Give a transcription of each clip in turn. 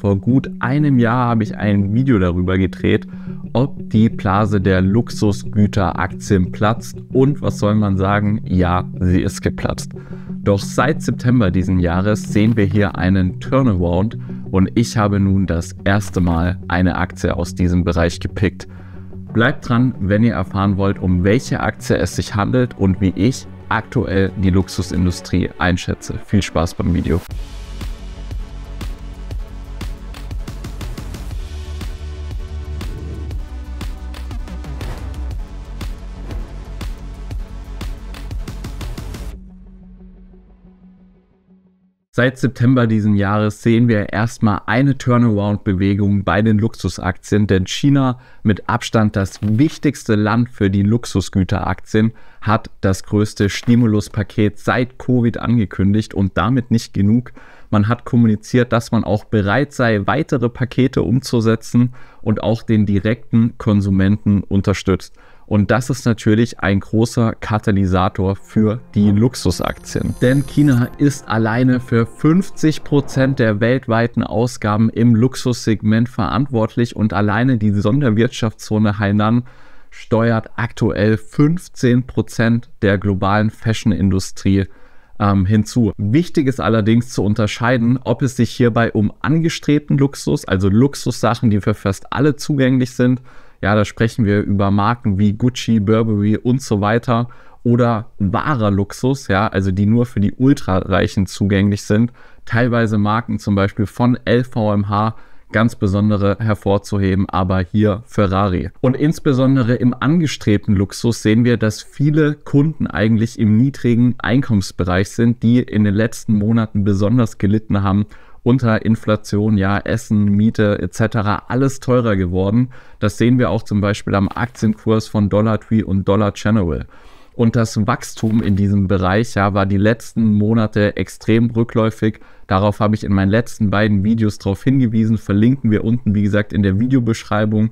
Vor gut einem Jahr habe ich ein Video darüber gedreht, ob die Blase der Luxusgüteraktien platzt und was soll man sagen, ja, sie ist geplatzt. Doch seit September diesen Jahres sehen wir hier einen Turnaround und ich habe nun das erste Mal eine Aktie aus diesem Bereich gepickt. Bleibt dran, wenn ihr erfahren wollt, um welche Aktie es sich handelt und wie ich aktuell die Luxusindustrie einschätze. Viel Spaß beim Video. Seit September diesen Jahres sehen wir erstmal eine Turnaround-Bewegung bei den Luxusaktien, denn China, mit Abstand das wichtigste Land für die Luxusgüteraktien, hat das größte Stimuluspaket seit Covid angekündigt und damit nicht genug. Man hat kommuniziert, dass man auch bereit sei, weitere Pakete umzusetzen und auch den direkten Konsumenten unterstützt. Und das ist natürlich ein großer Katalysator für die Luxusaktien. Denn China ist alleine für 50% Prozent der weltweiten Ausgaben im Luxussegment verantwortlich und alleine die Sonderwirtschaftszone Hainan steuert aktuell 15% Prozent der globalen Fashion-Industrie ähm, hinzu. Wichtig ist allerdings zu unterscheiden, ob es sich hierbei um angestrebten Luxus, also Luxussachen, die für fast alle zugänglich sind, ja, da sprechen wir über Marken wie Gucci, Burberry und so weiter oder wahrer Luxus, ja, also die nur für die Ultrareichen zugänglich sind. Teilweise Marken zum Beispiel von LVMH ganz besondere hervorzuheben, aber hier Ferrari. Und insbesondere im angestrebten Luxus sehen wir, dass viele Kunden eigentlich im niedrigen Einkommensbereich sind, die in den letzten Monaten besonders gelitten haben unter Inflation, ja, Essen, Miete etc. alles teurer geworden. Das sehen wir auch zum Beispiel am Aktienkurs von Dollar Tree und Dollar General. Und das Wachstum in diesem Bereich ja, war die letzten Monate extrem rückläufig. Darauf habe ich in meinen letzten beiden Videos darauf hingewiesen. Verlinken wir unten, wie gesagt, in der Videobeschreibung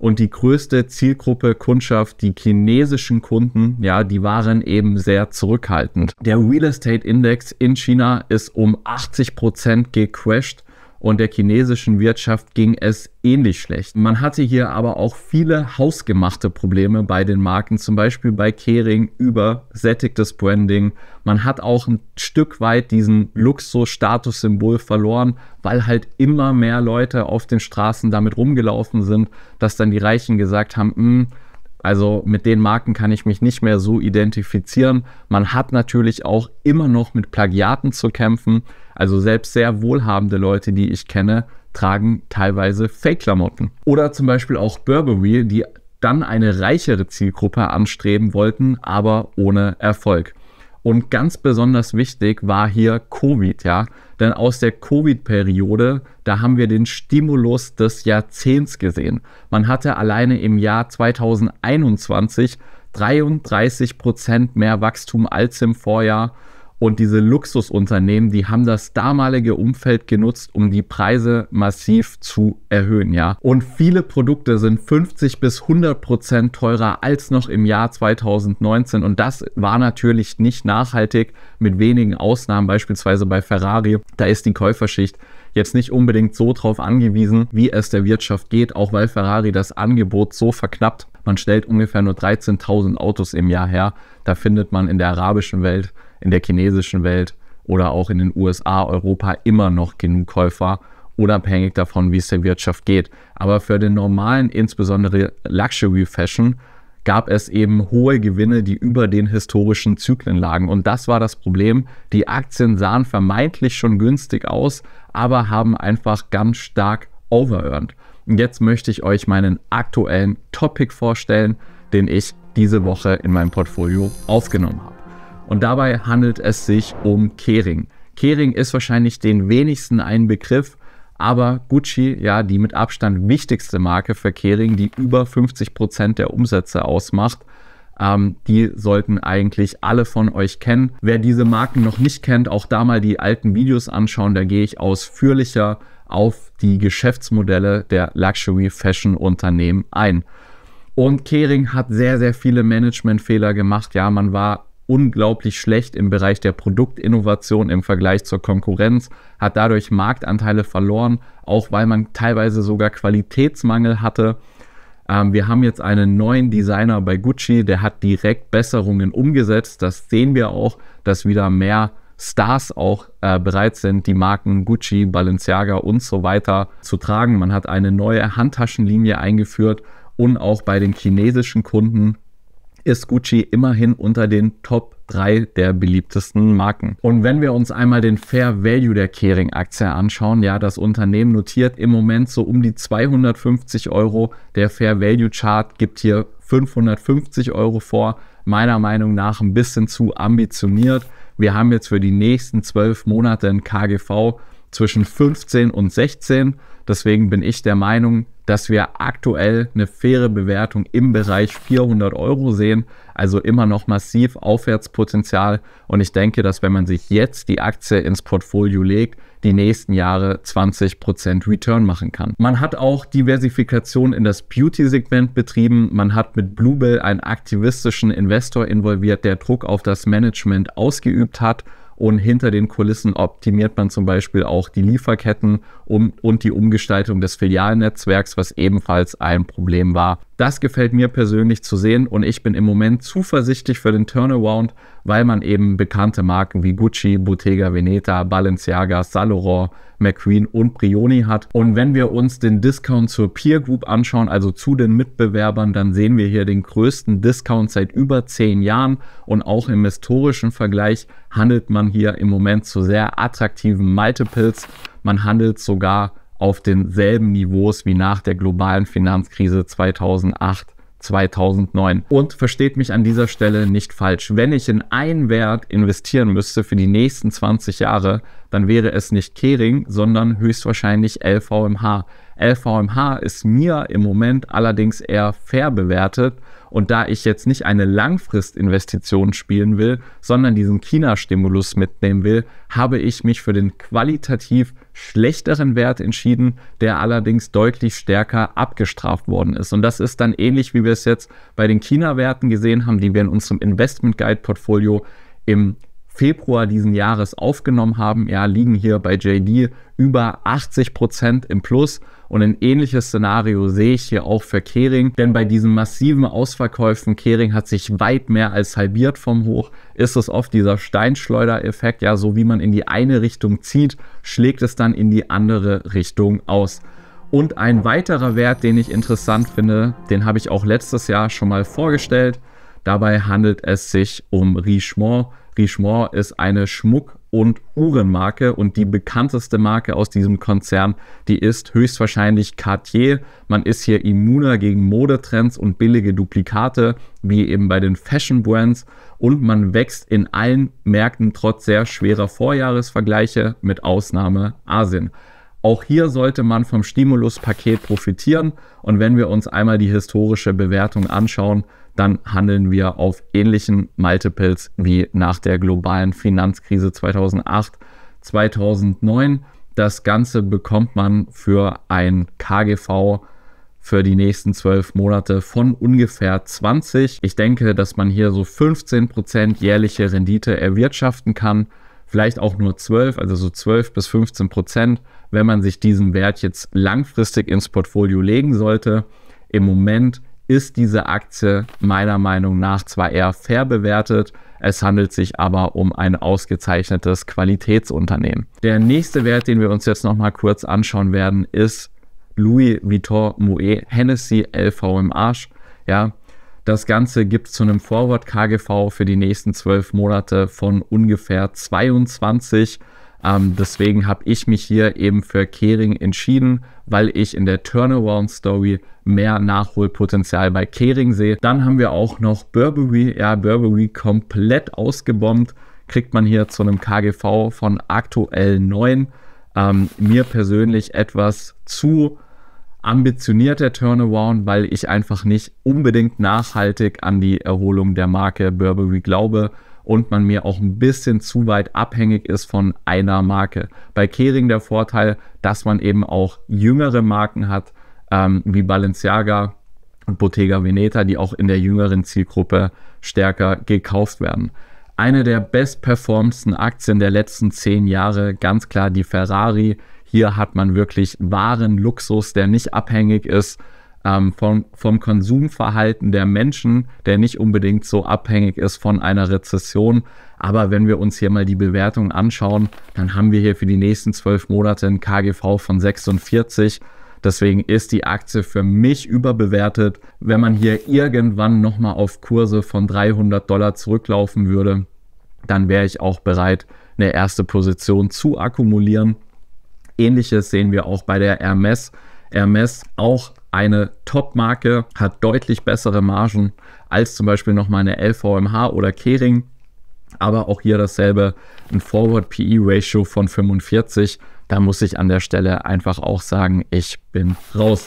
und die größte Zielgruppe Kundschaft, die chinesischen Kunden, ja, die waren eben sehr zurückhaltend. Der Real Estate Index in China ist um 80 Prozent gecrashed und der chinesischen Wirtschaft ging es ähnlich schlecht. Man hatte hier aber auch viele hausgemachte Probleme bei den Marken, zum Beispiel bei Kering über sättigtes Branding. Man hat auch ein Stück weit diesen Luxus-Statussymbol verloren, weil halt immer mehr Leute auf den Straßen damit rumgelaufen sind, dass dann die Reichen gesagt haben, mh, hm, also mit den Marken kann ich mich nicht mehr so identifizieren. Man hat natürlich auch immer noch mit Plagiaten zu kämpfen. Also selbst sehr wohlhabende Leute, die ich kenne, tragen teilweise Fake-Klamotten. Oder zum Beispiel auch Burberry, die dann eine reichere Zielgruppe anstreben wollten, aber ohne Erfolg. Und ganz besonders wichtig war hier Covid, ja. Denn aus der Covid-Periode, da haben wir den Stimulus des Jahrzehnts gesehen. Man hatte alleine im Jahr 2021 33 Prozent mehr Wachstum als im Vorjahr. Und diese Luxusunternehmen, die haben das damalige Umfeld genutzt, um die Preise massiv zu erhöhen, ja. Und viele Produkte sind 50 bis 100 Prozent teurer als noch im Jahr 2019. Und das war natürlich nicht nachhaltig, mit wenigen Ausnahmen, beispielsweise bei Ferrari. Da ist die Käuferschicht jetzt nicht unbedingt so drauf angewiesen, wie es der Wirtschaft geht, auch weil Ferrari das Angebot so verknappt. Man stellt ungefähr nur 13.000 Autos im Jahr her. Da findet man in der arabischen Welt in der chinesischen Welt oder auch in den USA, Europa immer noch genug Käufer, unabhängig davon, wie es der Wirtschaft geht. Aber für den normalen, insbesondere Luxury Fashion, gab es eben hohe Gewinne, die über den historischen Zyklen lagen. Und das war das Problem. Die Aktien sahen vermeintlich schon günstig aus, aber haben einfach ganz stark overearned. Und jetzt möchte ich euch meinen aktuellen Topic vorstellen, den ich diese Woche in meinem Portfolio aufgenommen habe. Und dabei handelt es sich um Kering. Kering ist wahrscheinlich den wenigsten ein Begriff, aber Gucci, ja, die mit Abstand wichtigste Marke für Kering, die über 50 Prozent der Umsätze ausmacht, ähm, die sollten eigentlich alle von euch kennen. Wer diese Marken noch nicht kennt, auch da mal die alten Videos anschauen, da gehe ich ausführlicher auf die Geschäftsmodelle der Luxury Fashion Unternehmen ein. Und Kering hat sehr, sehr viele Managementfehler gemacht. Ja, man war unglaublich schlecht im Bereich der Produktinnovation im Vergleich zur Konkurrenz, hat dadurch Marktanteile verloren, auch weil man teilweise sogar Qualitätsmangel hatte. Ähm, wir haben jetzt einen neuen Designer bei Gucci, der hat direkt Besserungen umgesetzt. Das sehen wir auch, dass wieder mehr Stars auch äh, bereit sind, die Marken Gucci, Balenciaga und so weiter zu tragen. Man hat eine neue Handtaschenlinie eingeführt und auch bei den chinesischen Kunden ist Gucci immerhin unter den Top 3 der beliebtesten Marken. Und wenn wir uns einmal den Fair Value der Kering-Aktie anschauen, ja, das Unternehmen notiert im Moment so um die 250 Euro. Der Fair Value Chart gibt hier 550 Euro vor. Meiner Meinung nach ein bisschen zu ambitioniert. Wir haben jetzt für die nächsten 12 Monate ein KGV zwischen 15 und 16. Deswegen bin ich der Meinung, dass wir aktuell eine faire Bewertung im Bereich 400 Euro sehen, also immer noch massiv Aufwärtspotenzial. Und ich denke, dass wenn man sich jetzt die Aktie ins Portfolio legt, die nächsten Jahre 20% Return machen kann. Man hat auch Diversifikation in das Beauty-Segment betrieben. Man hat mit Bluebell einen aktivistischen Investor involviert, der Druck auf das Management ausgeübt hat. Und hinter den Kulissen optimiert man zum Beispiel auch die Lieferketten und, und die Umgestaltung des Filialnetzwerks, was ebenfalls ein Problem war, das gefällt mir persönlich zu sehen und ich bin im Moment zuversichtlich für den Turnaround, weil man eben bekannte Marken wie Gucci, Bottega Veneta, Balenciaga, Saloran, McQueen und Brioni hat. Und wenn wir uns den Discount zur Peer Group anschauen, also zu den Mitbewerbern, dann sehen wir hier den größten Discount seit über zehn Jahren. Und auch im historischen Vergleich handelt man hier im Moment zu sehr attraktiven Multiples. Man handelt sogar auf denselben Niveaus wie nach der globalen Finanzkrise 2008. 2009. Und versteht mich an dieser Stelle nicht falsch. Wenn ich in einen Wert investieren müsste für die nächsten 20 Jahre, dann wäre es nicht Kering, sondern höchstwahrscheinlich LVMH. LVMH ist mir im Moment allerdings eher fair bewertet. Und da ich jetzt nicht eine Langfristinvestition spielen will, sondern diesen China-Stimulus mitnehmen will, habe ich mich für den qualitativ schlechteren Wert entschieden, der allerdings deutlich stärker abgestraft worden ist. Und das ist dann ähnlich, wie wir es jetzt bei den China-Werten gesehen haben, die wir in unserem Investment Guide-Portfolio im Februar diesen Jahres aufgenommen haben, ja, liegen hier bei JD über 80 Prozent im Plus. Und ein ähnliches Szenario sehe ich hier auch für Kering, denn bei diesen massiven Ausverkäufen, Kering hat sich weit mehr als halbiert vom Hoch, ist es oft dieser Steinschleudereffekt. ja, so wie man in die eine Richtung zieht, schlägt es dann in die andere Richtung aus. Und ein weiterer Wert, den ich interessant finde, den habe ich auch letztes Jahr schon mal vorgestellt, Dabei handelt es sich um Richemont. Richemont ist eine Schmuck- und Uhrenmarke und die bekannteste Marke aus diesem Konzern, die ist höchstwahrscheinlich Cartier. Man ist hier immuner gegen Modetrends und billige Duplikate, wie eben bei den Fashion Brands und man wächst in allen Märkten trotz sehr schwerer Vorjahresvergleiche mit Ausnahme Asien. Auch hier sollte man vom Stimuluspaket profitieren und wenn wir uns einmal die historische Bewertung anschauen, dann handeln wir auf ähnlichen Multiples wie nach der globalen Finanzkrise 2008, 2009. Das Ganze bekommt man für ein KGV für die nächsten zwölf Monate von ungefähr 20. Ich denke, dass man hier so 15% Prozent jährliche Rendite erwirtschaften kann. Vielleicht auch nur 12, also so 12 bis 15 Prozent, wenn man sich diesen Wert jetzt langfristig ins Portfolio legen sollte. Im Moment ist diese Aktie meiner Meinung nach zwar eher fair bewertet, es handelt sich aber um ein ausgezeichnetes Qualitätsunternehmen. Der nächste Wert, den wir uns jetzt nochmal kurz anschauen werden, ist Louis Vuitton Moet Hennessy LV Arsch. Ja, das Ganze gibt es zu einem Forward KGV für die nächsten zwölf Monate von ungefähr 22. Ähm, deswegen habe ich mich hier eben für Kering entschieden, weil ich in der Turnaround-Story mehr Nachholpotenzial bei Kering sehe. Dann haben wir auch noch Burberry. Ja, Burberry komplett ausgebombt. Kriegt man hier zu einem KGV von aktuell 9. Ähm, mir persönlich etwas zu ambitionierter Turnaround, weil ich einfach nicht unbedingt nachhaltig an die Erholung der Marke Burberry glaube und man mir auch ein bisschen zu weit abhängig ist von einer Marke. Bei Kering der Vorteil, dass man eben auch jüngere Marken hat, ähm, wie Balenciaga und Bottega Veneta, die auch in der jüngeren Zielgruppe stärker gekauft werden. Eine der bestperformendsten Aktien der letzten zehn Jahre, ganz klar die Ferrari. Hier hat man wirklich wahren Luxus, der nicht abhängig ist ähm, vom, vom Konsumverhalten der Menschen, der nicht unbedingt so abhängig ist von einer Rezession. Aber wenn wir uns hier mal die Bewertung anschauen, dann haben wir hier für die nächsten zwölf Monate ein KGV von 46. Deswegen ist die Aktie für mich überbewertet. Wenn man hier irgendwann nochmal auf Kurse von 300 Dollar zurücklaufen würde, dann wäre ich auch bereit, eine erste Position zu akkumulieren. Ähnliches sehen wir auch bei der Hermes. Hermes auch eine Top-Marke hat deutlich bessere Margen als zum Beispiel noch mal eine LVMH oder Kering. Aber auch hier dasselbe, ein Forward-PE-Ratio von 45. Da muss ich an der Stelle einfach auch sagen, ich bin raus.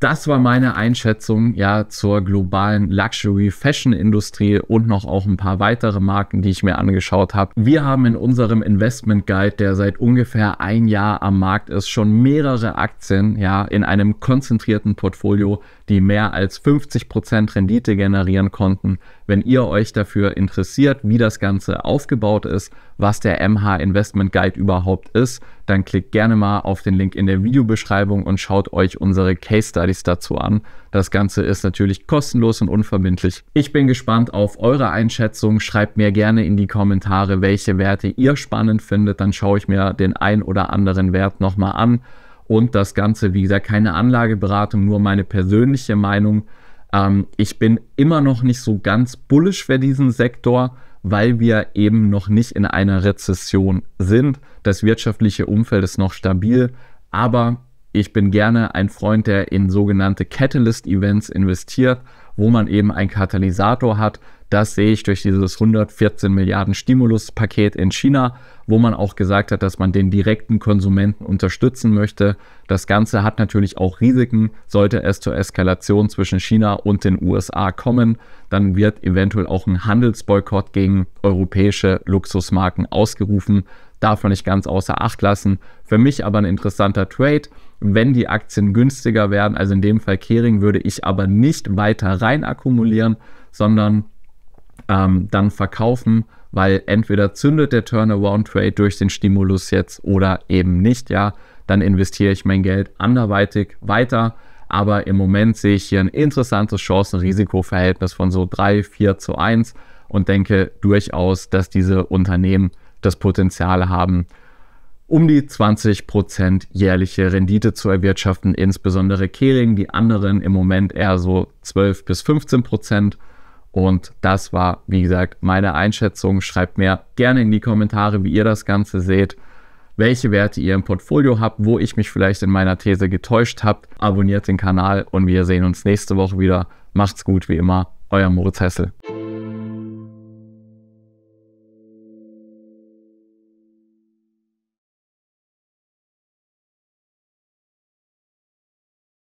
Das war meine Einschätzung ja zur globalen Luxury Fashion Industrie und noch auch ein paar weitere Marken, die ich mir angeschaut habe. Wir haben in unserem Investment Guide, der seit ungefähr ein Jahr am Markt ist, schon mehrere Aktien ja in einem konzentrierten Portfolio die mehr als 50% Rendite generieren konnten. Wenn ihr euch dafür interessiert, wie das Ganze aufgebaut ist, was der MH Investment Guide überhaupt ist, dann klickt gerne mal auf den Link in der Videobeschreibung und schaut euch unsere Case Studies dazu an. Das Ganze ist natürlich kostenlos und unverbindlich. Ich bin gespannt auf eure Einschätzung. Schreibt mir gerne in die Kommentare, welche Werte ihr spannend findet. Dann schaue ich mir den ein oder anderen Wert nochmal an und das Ganze, wie gesagt, keine Anlageberatung, nur meine persönliche Meinung. Ähm, ich bin immer noch nicht so ganz bullisch für diesen Sektor, weil wir eben noch nicht in einer Rezession sind. Das wirtschaftliche Umfeld ist noch stabil, aber ich bin gerne ein Freund, der in sogenannte Catalyst-Events investiert wo man eben einen Katalysator hat. Das sehe ich durch dieses 114 Milliarden Stimuluspaket in China, wo man auch gesagt hat, dass man den direkten Konsumenten unterstützen möchte. Das Ganze hat natürlich auch Risiken. Sollte es zur Eskalation zwischen China und den USA kommen, dann wird eventuell auch ein Handelsboykott gegen europäische Luxusmarken ausgerufen darf man nicht ganz außer Acht lassen. Für mich aber ein interessanter Trade, wenn die Aktien günstiger werden, also in dem Fall Kering, würde ich aber nicht weiter rein akkumulieren, sondern ähm, dann verkaufen, weil entweder zündet der Turnaround-Trade durch den Stimulus jetzt oder eben nicht, ja, dann investiere ich mein Geld anderweitig weiter. Aber im Moment sehe ich hier ein interessantes Chancen-Risiko-Verhältnis von so 3, 4 zu 1 und denke durchaus, dass diese Unternehmen das Potenzial haben, um die 20% jährliche Rendite zu erwirtschaften. Insbesondere Kering, die anderen im Moment eher so 12 bis 15%. Und das war, wie gesagt, meine Einschätzung. Schreibt mir gerne in die Kommentare, wie ihr das Ganze seht, welche Werte ihr im Portfolio habt, wo ich mich vielleicht in meiner These getäuscht habe. Abonniert den Kanal und wir sehen uns nächste Woche wieder. Macht's gut wie immer, euer Moritz Hessel.